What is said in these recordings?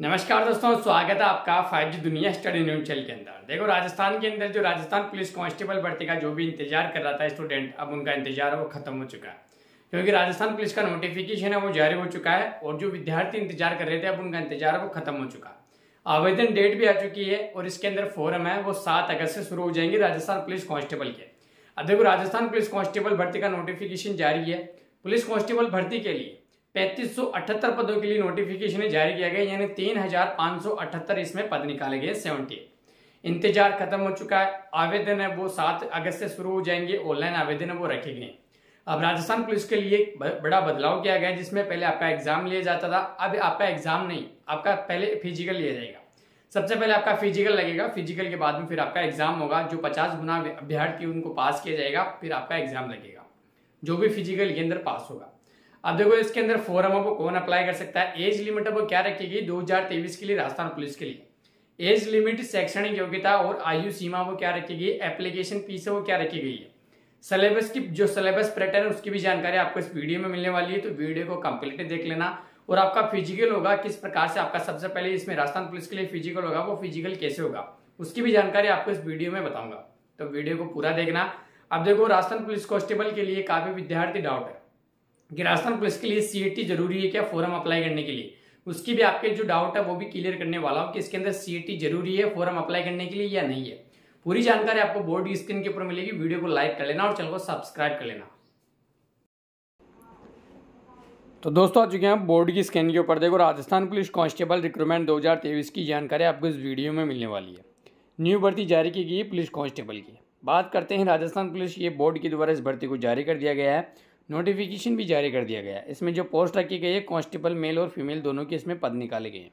नमस्कार दोस्तों स्वागत है आपका फाइव जी दुनिया स्टडी न्यूज चैनल के अंदर देखो राजस्थान के अंदर जो राजस्थान पुलिस कांस्टेबल भर्ती का जो भी इंतजार कर रहा था स्टूडेंट अब उनका इंतजार है वो खत्म हो चुका है क्योंकि राजस्थान पुलिस का नोटिफिकेशन है वो जारी हो चुका है और जो विद्यार्थी इंतजार कर रहे थे अब उनका इंतजार है वो खत्म हो चुका आवेदन डेट भी आ चुकी है और इसके अंदर फॉरम है वो सात अगस्त से शुरू हो जाएंगे राजस्थान पुलिस कांस्टेबल के अब देखो राजस्थान पुलिस कांस्टेबल भर्ती का नोटिफिकेशन जारी है पुलिस कांस्टेबल भर्ती के लिए पैंतीस पदों के लिए नोटिफिकेशन जारी किया गया यानी तीन हजार सौ अठहत्तर इसमें पद निकाले गए सेवेंटी इंतजार खत्म हो चुका है आवेदन है वो सात अगस्त से शुरू हो जाएंगे ऑनलाइन आवेदन है वो रखे गए अब राजस्थान पुलिस के लिए बड़ा बदलाव किया गया जिसमें पहले आपका एग्जाम लिया जाता था अब आपका एग्जाम नहीं आपका पहले फिजिकल लिया जाएगा सबसे पहले आपका फिजिकल लगेगा फिजिकल के बाद में फिर आपका एग्जाम होगा जो पचास गुना अभ्यर्थी उनको पास किया जाएगा फिर आपका एग्जाम लगेगा जो भी फिजिकल के अंदर पास होगा अब देखो इसके अंदर फॉरम अब कौन अप्लाई कर सकता है एज लिमिट अब क्या रखी गई 2023 के लिए राजस्थान पुलिस के लिए एज लिमिट शैक्षणिक योग्यता और आयु सीमा वो क्या रखी गई एप्लीकेशन फीस वो क्या रखी गई है सिलेबस की जो सिलेबस पैटर्न उसकी भी जानकारी आपको इस वीडियो में मिलने वाली है तो वीडियो को कंप्लीट देख लेना और आपका फिजिकल होगा किस प्रकार से आपका सबसे पहले इसमें राजस्थान पुलिस के लिए फिजिकल होगा वो फिजिकल कैसे होगा उसकी भी जानकारी आपको इस वीडियो में बताऊंगा तो वीडियो को पूरा देखना अब देखो राजस्थान पुलिस कॉन्स्टेबल के लिए काफी विद्यार्थी डाउट है कि राजस्थान पुलिस के लिए सीएटी जरूरी है क्या फॉरम अप्लाई करने के लिए उसकी भी आपके जो डाउट है वो भी क्लियर करने वाला हूँ कि इसके अंदर सीएटी जरूरी है फॉरम अप्लाई करने के लिए या नहीं है पूरी जानकारी आपको बोर्ड की स्क्रीन के ऊपर मिलेगी वीडियो को लाइक कर लेना और चैनल को सब्सक्राइब कर लेना तो दोस्तों आ चुके हैं बोर्ड की स्कैन के ऊपर देखो राजस्थान पुलिस कांस्टेबल रिक्रूटमेंट 2023 की जानकारी आपको इस वीडियो में मिलने वाली है न्यू भर्ती जारी की गई पुलिस कांस्टेबल की बात करते हैं राजस्थान पुलिस ये बोर्ड के द्वारा इस भर्ती को जारी कर दिया गया है नोटिफिकेशन भी जारी कर दिया गया इसमें जो पोस्ट रखी गई है कांस्टेबल मेल और फीमेल दोनों के इसमें पद निकाले गए हैं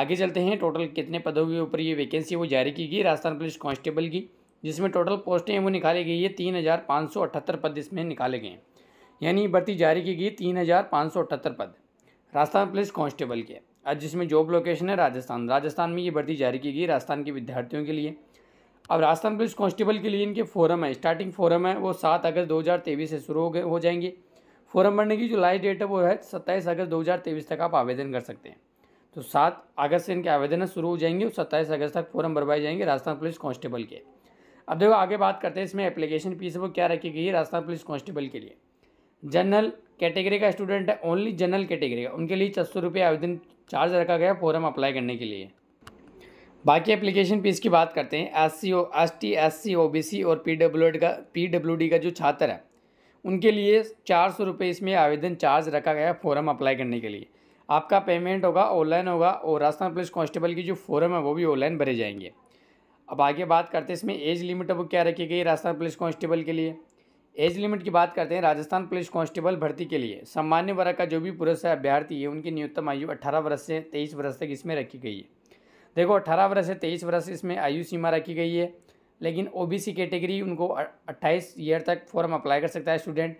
आगे चलते हैं टोटल कितने पदों के ऊपर ये वैकेंसी वो जारी की गई राजस्थान पुलिस कांस्टेबल की जिसमें टोटल पोस्टें वो निकाली गई है तीन हज़ार पाँच सौ अठहत्तर पद इसमें निकाले गए हैं यानी भर्ती जारी की गई तीन हज़ार पाँच सौ अठहत्तर पद राजस्थान पुलिस कांस्टेबल के आज जिसमें जॉब लोकेशन है राजस्थान राजस्थान में ये भर्ती जारी की गई राजस्थान के विद्यार्थियों के लिए अब राजस्थान पुलिस कांस्टेबल के लिए इनके फोरम है स्टार्टिंग फोरम है वो सात अगस्त दो हज़ार तेईस से शुरू हो गए हो जाएंगे फोरम भरने की जो लास्ट डेट है वो है सत्ताईस अगस्त दो हज़ार तेईस तक आप आवेदन कर सकते हैं तो सात अगस्त से इनके आवेदन शुरू हो जाएंगे और सत्ताईस अगस्त तक फॉरम भरवाए जाएंगे राजस्थान पुलिस कांस्टेबल के अब देखो आगे बात करते हैं इसमें एप्लीकेशन फीस वो क्या रखी गई है राजस्थान पुलिस कांस्टेबल के लिए जनरल कैटेगरी का स्टूडेंट है ओनली जनरल कैटेगरी का उनके लिए छह सौ रुपये आवेदन चार्ज रखा गया फॉरम अप्लाई करने के लिए बाकी एप्लीकेशन फीस की बात करते हैं S C O S T S C O B C और पी डब्ल्यू एड का पी डब्ल्यू डी का जो छात्र है उनके लिए चार सौ रुपये इसमें आवेदन चार्ज रखा गया है फॉरम अप्लाई करने के लिए आपका पेमेंट होगा ऑनलाइन होगा और राजस्थान पुलिस कांस्टेबल की जो फॉरम है वो भी ऑनलाइन भरे जाएंगे अब आगे बात करते हैं इसमें एज लिमिट अब क्या रखी गई राजस्थान पुलिस कांस्टेबल के लिए एज लिमिट की बात करते हैं राजस्थान पुलिस कांस्टेबल भर्ती के लिए सामान्य वर्ग का जो भी पुरुष है अभ्यर्थी है उनकी न्यूनतम आयु अठारह वर्ष से तेईस वर्ष तक इसमें रखी गई है देखो अठारह वर्ष से तेईस वर्ष इसमें आयु सीमा रखी गई है लेकिन ओबीसी कैटेगरी उनको अट्ठाईस ईयर तक फॉर्म अप्लाई कर सकता है स्टूडेंट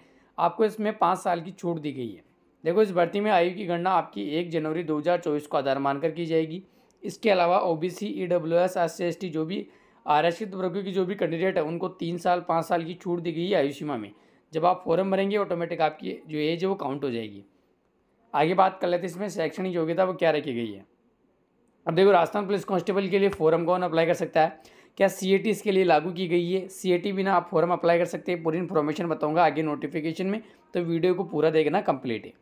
आपको इसमें पाँच साल की छूट दी गई है देखो इस भर्ती में आयु की गणना आपकी एक जनवरी चौबीस को आधार मानकर की जाएगी इसके अलावा O B C E W S S C S T जो भी आरक्षित वर्गों की जो भी कैंडिडेट है उनको तीन साल पाँच साल की छूट दी गई है आयु सीमा में जब आप फॉर्म भरेंगे ऑटोमेटिक आपकी जो एज है वो काउंट हो जाएगी आगे बात कर लेते हैं इसमें शैक्षणिक योग्यता वो क्या रखी गई है अब देखो राजस्थान पुलिस कांस्टेबल के लिए फ़ॉरम कौन अप्लाई कर सकता है क्या सी ए इसके लिए लागू की गई है सी ए बिना आप फॉर्म अप्लाई कर सकते हैं पूरी इन्फॉर्मेशन बताऊंगा आगे नोटिफिकेशन में तो वीडियो को पूरा देखना कंप्लीट है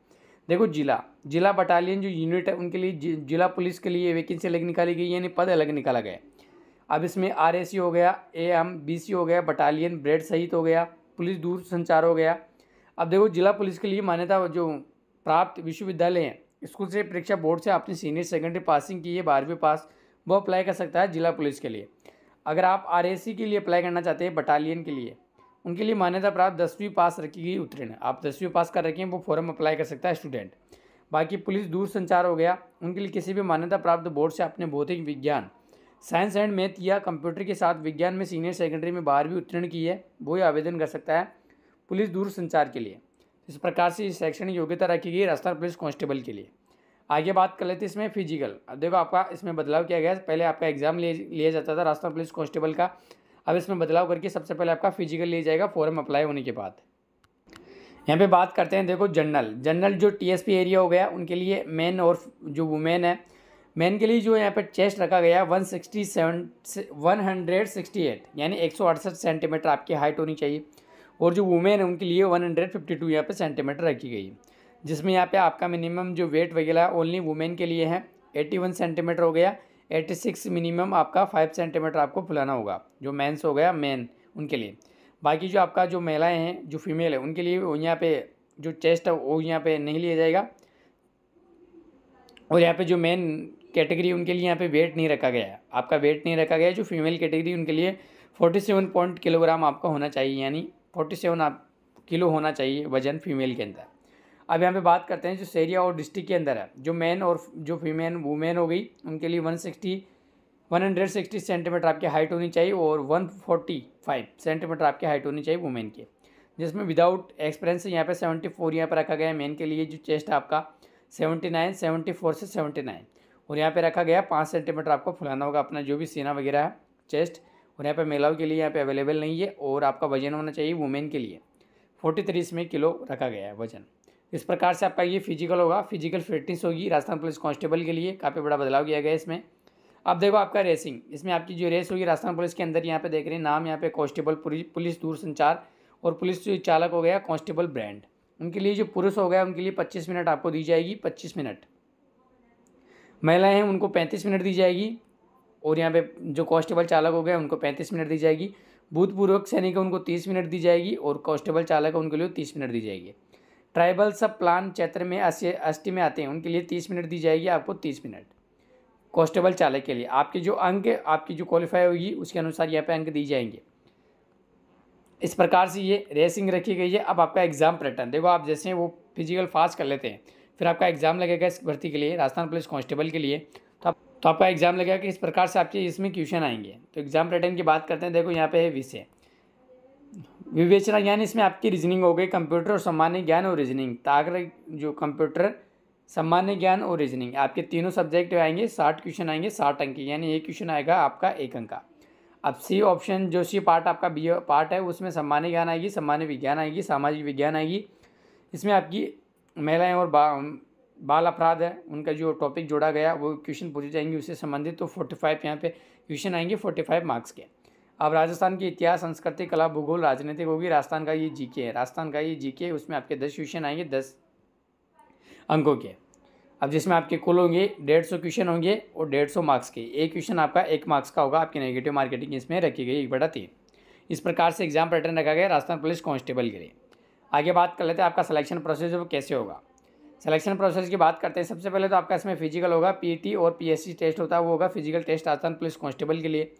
देखो जिला जिला बटालियन जो यूनिट है उनके लिए जिला पुलिस के लिए वैकेंसी अलग निकाली गई यानी पद अलग निकाला गया अब इसमें आर e हो गया ए एम बी हो गया बटालियन ब्रेड सहित हो गया पुलिस दूर संचार हो गया अब देखो जिला पुलिस के लिए मान्यता जो प्राप्त विश्वविद्यालय हैं स्कूल से परीक्षा बोर्ड से आपने सीनियर सेकेंडरी पासिंग की है बारहवीं पास वो अप्लाई कर सकता है जिला पुलिस के लिए अगर आप आर के लिए अप्लाई करना चाहते हैं बटालियन के लिए उनके लिए मान्यता प्राप्त दसवीं पास रखी गई उत्तीर्ण आप दसवीं पास कर रखें वो फॉर्म अप्लाई कर सकता है स्टूडेंट बाकी पुलिस दूर संचार हो गया उनके लिए किसी भी मान्यता प्राप्त बोर्ड से आपने भौतिक विज्ञान साइंस एंड मैथ या कंप्यूटर के साथ विज्ञान में सीनियर सेकेंडरी में बारहवीं उत्तीर्ण की है वो ही आवेदन कर सकता है पुलिस दूर संचार के लिए इस प्रकार से शैक्षणिक योग्यता रखी गई राजस्थान पुलिस कांस्टेबल के लिए आगे बात कर लेते हैं इसमें फिजिकल अब देखो आपका इसमें बदलाव किया गया पहले आपका एग्जाम लिया जाता था राजस्थान पुलिस कांस्टेबल का अब इसमें बदलाव करके सबसे पहले आपका फिजिकल लिया जाएगा फॉर्म अप्लाई होने के बाद यहाँ पे बात करते हैं देखो जनरल जनरल जो टीएसपी एरिया हो गया उनके लिए मेन और जो वुमेन है मेन के लिए जो यहाँ पे चेस्ट रखा गया one sixty seven one hundred sixty eight यानी एक सौ अड़सठ सेंटीमीटर आपकी हाइट होनी चाहिए और जो वुमेन है उनके लिए वन हंड्रेड फिफ्टी टू यहाँ पर सेंटीमीटर रखी गई जिसमें यहाँ पे आपका मिनिमम जो वेट वगैरह ओनली वुमेन के लिए है एट्टी वन सेंटीमीटर हो गया एट्टी सिक्स मिनिमम आपका फाइव सेंटीमीटर आपको फुलाना होगा जो मेंस हो गया मेन उनके लिए बाकी जो आपका जो महिलाएँ हैं जो फीमेल है उनके लिए यहाँ पे जो चेस्ट है वो यहाँ पे नहीं लिया जाएगा और यहाँ पे जो मेन कैटेगरी उनके लिए यहाँ पे वेट नहीं रखा गया है आपका वेट नहीं रखा गया जो फीमेल कैटेगरी उनके लिए फोर्टी सेवन पॉइंट किलोग्राम आपका होना चाहिए यानी फोर्टी सेवन आप किलो होना चाहिए वजन फीमेल के अंदर अब यहाँ पे बात करते हैं जो सेरिया और डिस्ट्रिक्ट के अंदर है जो मैन और जो फीमेल वुमेन हो गई उनके लिए one sixty one hundred sixty centimetre आपकी हाइट होनी चाहिए और वन फोर्टी फाइव सेंटीमीटर आपकी हाइट होनी चाहिए वुमेन के जिसमें विदाउट एक्सपीरियंस यहाँ पे सेवेंटी फोर यहाँ पर रखा गया है मेन के लिए जो चेस्ट आपका सेवेंटी नाइन सेवेंटी फोर से सेवेंटी नाइन और यहाँ पे रखा गया पाँच सेंटीमीटर आपको फुलाना होगा अपना जो भी सीना वगैरह है चेस्ट और यहाँ पर महिलाओं के लिए यहाँ पे अवेलेबल नहीं है और आपका वजन होना चाहिए वुमेन के लिए फोर्टी थ्री इसमें किलो रखा गया है वजन इस प्रकार से आपका ये फिजिकल होगा फिजिकल फिटनेस होगी राजस्थान पुलिस कांस्टेबल के लिए काफ़ी बड़ा बदलाव किया गया इसमें अब देखो आपका रेसिंग इसमें आपकी जो रेस होगी राजस्थान पुलिस के अंदर यहाँ पे देख रहे हैं नाम यहाँ पे कांस्टेबल पुलिस दूरसंचार और पुलिस चालक हो गया कॉन्स्टेबल ब्रांड उनके लिए जो पुरुष हो गया उनके लिए पच्चीस मिनट आपको दी जाएगी पच्चीस मिनट महिलाएँ हैं उनको पैंतीस मिनट दी जाएगी और यहाँ पे जो कांस्टेबल चालक हो गए उनको पैंतीस मिनट दी जाएगी भूतपूर्वक सैनिक उनको तीस मिनट दी जाएगी और कांस्टेबल चालक उनके लिए तीस मिनट दी जाएगी ट्राइबल सब प्लान क्षेत्र में अस्टी में आते हैं उनके लिए तीस मिनट दी जाएगी आपको तीस मिनट कांस्टेबल चालक के लिए आपके जो अंक आपकी जो क्वालिफाई होगी उसके अनुसार यहाँ पर अंक दी जाएंगे इस प्रकार से ये रेसिंग रखी गई है अब आपका एग्ज़ाम पैटर्न देखो आप जैसे वो फिजिकल फास्ट कर लेते हैं फिर आपका एग्ज़ाम लगेगा इस भर्ती के लिए राजस्थान पुलिस कांस्टेबल के लिए तो आपका एग्ज़ाम लगेगा कि इस प्रकार से आपके इसमें क्वेश्चन आएंगे तो एग्ज़ाम पैटर्न की बात करते हैं देखो यहाँ पे है विषय विवेचना ज्ञान इसमें आपकी रीजनिंग हो गई कंप्यूटर और सामान्य ज्ञान और रीजनिंग तागर जो कंप्यूटर सामान्य ज्ञान और रीजनिंग आपके तीनों सब्जेक्ट आएंगे साठ क्वेश्चन आएंगे साठ अंक यानी एक क्वेश्चन आएगा आपका एक अंक का अब सी ऑप्शन जो सी पार्ट आपका बी पार्ट है उसमें सामान्य ज्ञान आएगी सामान्य विज्ञान आएगी सामाजिक विज्ञान आएगी इसमें आपकी महिलाएं और बाल अपराध है उनका जो टॉपिक जोड़ा गया वो क्वेश्चन पूछे जाएंगे उससे संबंधित तो फोर्टी फाइव यहाँ पे क्वेश्चन आएंगे फोर्टी फाइव मार्क्स के अब राजस्थान की इतिहास संस्कृति कला भूगोल राजनीतिक होगी राजस्थान का ये जीके है राजस्थान का ये जीके है उसमें आपके दस क्वेश्चन आएंगे दस अंकों के अब जिसमें आपके कुल होंगे डेढ़ सौ क्वेश्चन होंगे और डेढ़ सौ मार्क्स के एक क्वेश्चन आपका एक मार्क्स का होगा आपकी नेगेटिव मार्केटिंग इसमें रखी गई एक बड़ा तीन इस प्रकार से एग्जाम पैटर्न रखा गया राजस्थान पुलिस कांस्टेबल के लिए आगे बात कर लेते हैं आपका सिलेक्शन प्रोसेस वो कैसे होगा सिलेक्शन प्रोसेस की बात करते हैं सबसे पहले तो आपका इसमें फिजिकल होगा पीटी e और पीएससी टेस्ट होता है वो होगा physical test Rajasthan police constable के लिए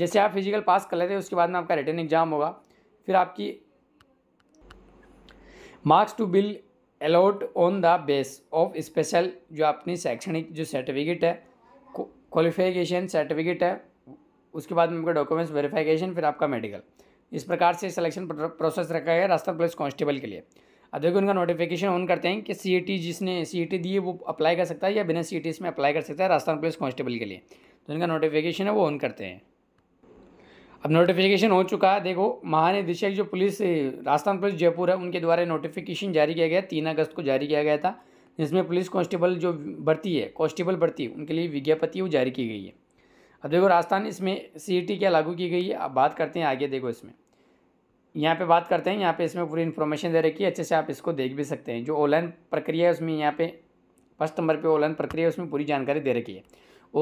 जैसे आप फिजिकल पास कर लेते हैं उसके बाद में आपका रिटर्न एग्जाम होगा फिर आपकी marks to bill allowed on the base of special जो अपनी शैक्षणिक जो सर्टिफिकेट है क्वालिफिकेशन सर्टिफिकेट है उसके बाद में आपका डॉक्यूमेंट्स वेरीफिकेशन फिर आपका मेडिकल इस प्रकार से सिलेक्शन प्रोसेस रखा गया राजस्थान पुलिस कांस्टेबल के लिए अब देखो उनका नोटिफिकेशन ऑन करते हैं कि सी जिसने सी टी दी है वो अप्लाई कर सकता है या बिना सी टी इसमें अप्लाई कर सकता है राजस्थान पुलिस कांस्टेबल के लिए तो उनका नोटिफिकेशन है वो ऑन करते हैं अब नोटिफिकेशन हो चुका है देखो महानिदेशक जो पुलिस राजस्थान पुलिस जयपुर है उनके द्वारा नोटिफिकेशन जारी किया गया तीन अगस्त को जारी किया गया था जिसमें पुलिस कांस्टेबल जो भर्ती है कांस्टेबल भर्ती उनके लिए विज्ञापति वो जारी की गई है अब देखो राजस्थान इसमें सी क्या लागू की गई है अब बात करते हैं आगे देखो इसमें यहाँ पे बात करते हैं यहाँ पे इसमें पूरी इन्फॉर्मेशन दे रखी है अच्छे से आप इसको देख भी सकते हैं जो ऑनलाइन प्रक्रिया है उसमें यहाँ पे फर्स्ट नंबर पे ऑनलाइन प्रक्रिया है उसमें पूरी जानकारी दे रखी है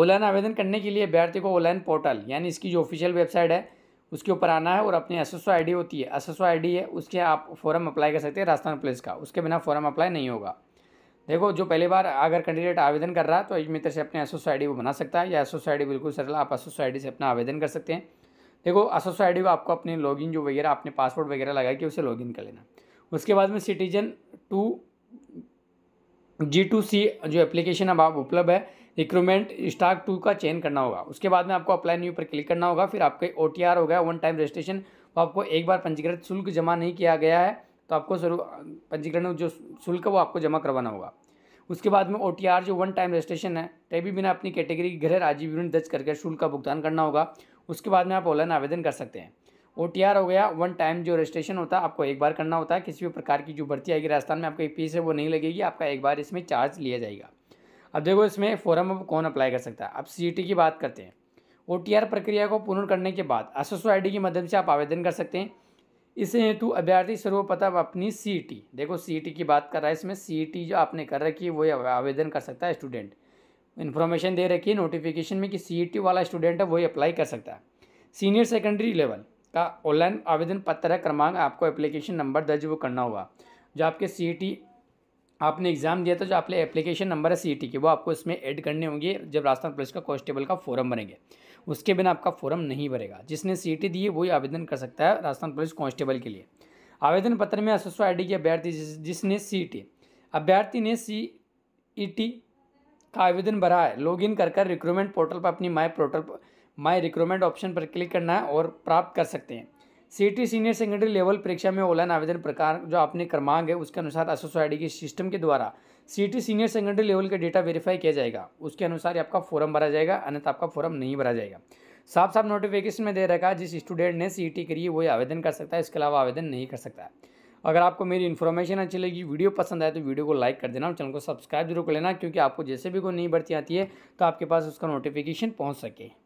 ऑनलाइन आवेदन करने के लिए अभ्यर्थी को ऑनलाइन पोर्टल यानी इसकी जो ऑफिशियल वेबसाइट है उसके ऊपर आना है और अपनी एस एस होती है एस एस है उसके आप फॉर्म अप्लाई कर सकते हैं राजस्थान पुलिस का उसके बिना फॉर्म अप्लाई नहीं होगा देखो जो पहली बार अगर कैंडिडेट आवेदन कर रहा है तो एक मित्र से अपने एस एस आई डी वो बना सकता है या एस एस आई बिल्कुल सरल आप एस एस आई डी से अपना आवेदन कर सकते हैं देखो एसोसो आई आपको अपने लॉगिन जो वगैरह आपने पासवर्ड वगैरह लगा के उसे लॉगिन कर लेना उसके बाद में citizen to G to C जो एप्लीकेशन अब आप उपलब्ध है रिक्रूमेंट स्टाक टू का चेन करना होगा उसके बाद में आपको अप्लाई न्यू पर क्लिक करना होगा फिर आपके ओ टी आर हो गया वन टाइम रजिस्ट्रेशन वो आपको एक बार पंजीकृत शुल्क जमा नहीं किया गया है तो आपको पंजीकरण जो शुल्क है वो आपको जमा करवाना होगा उसके बाद में ओ जो वन टाइम रजिस्ट्रेशन है तभी बिना अपनी कैटेगरी गृह आजीवन दर्ज करके शुल्क का भुगतान करना होगा उसके बाद में आप ऑनलाइन आवेदन कर सकते हैं ओ हो गया वन टाइम जो रजिस्ट्रेशन होता है आपको एक बार करना होता है किसी भी प्रकार की जो भर्ती आएगी राजस्थान में आपकी एक फीस है वो नहीं लगेगी आपका एक बार इसमें चार्ज लिया जाएगा अब देखो इसमें फॉरम अब कौन अप्लाई कर सकता है अब सी e की बात करते हैं ओ प्रक्रिया को पूर्ण करने के बाद एस एस के माध्यम से आप आवेदन कर सकते हैं इसे हेतु अभ्यर्थी सर्वप्रथम अपनी सी e देखो सी e की बात कर रहा है इसमें सी जो आपने कर रखी है वही आवेदन कर सकता है स्टूडेंट इन्फॉर्मेशन दे रखी है नोटिफिकेशन में कि सी e वाला स्टूडेंट है वही अप्लाई कर सकता है सीनियर सेकेंडरी लेवल का ऑनलाइन आवेदन पत्र क्रमांक आपको एप्लीकेशन नंबर दर्ज वो करना होगा जो आपके सी e आपने एग्ज़ाम दिया था जो आपके एप्लीकेशन नंबर है सी e की वो आपको इसमें ऐड करने होंगे जब राजस्थान पुलिस का कॉन्स्टेबल का फॉरम बनेंगे उसके बिना आपका फॉर्म नहीं भरेगा जिसने सी टी दी है वही आवेदन कर सकता है राजस्थान पुलिस कॉन्स्टेबल के लिए आवेदन पत्र में एस एस आई डी के अभ्यर्थी जिसने सी टी अभ्यर्थी ने सी ई टी का आवेदन भरा है लॉग कर कर रिक्रूटमेंट पोर्टल पर अपनी my portal my recruitment option पर क्लिक करना है और प्राप्त कर सकते हैं सीटी सीनियर सेकेंडरी लेवल परीक्षा में ऑनलाइन आवेदन प्रकार जो आपने क्रमांक है उसके अनुसार एसोसाइटी के सिस्टम के द्वारा सीटी सीनियर सेकेंडरी लेवल का डेटा वेरीफाई किया जाएगा उसके अनुसार आपका फॉर्म भरा जाएगा अन्यथा आपका फॉर्म नहीं भरा जाएगा साफ साफ नोटिफिकेशन में दे रखा जिस स्टूडेंट ने सी करी वही आवेदन कर सकता है इसके अलावा आवेदन नहीं कर सकता है अगर आपको मेरी इन्फॉर्मेशन अच्छी लगी वीडियो पसंद आए तो वीडियो को लाइक कर देना और चैनल को सब्सक्राइब जरूर कर लेना क्योंकि आपको जैसे भी कोई नई भर्ती आती है तो आपके पास उसका नोटिफिकेशन पहुँच सके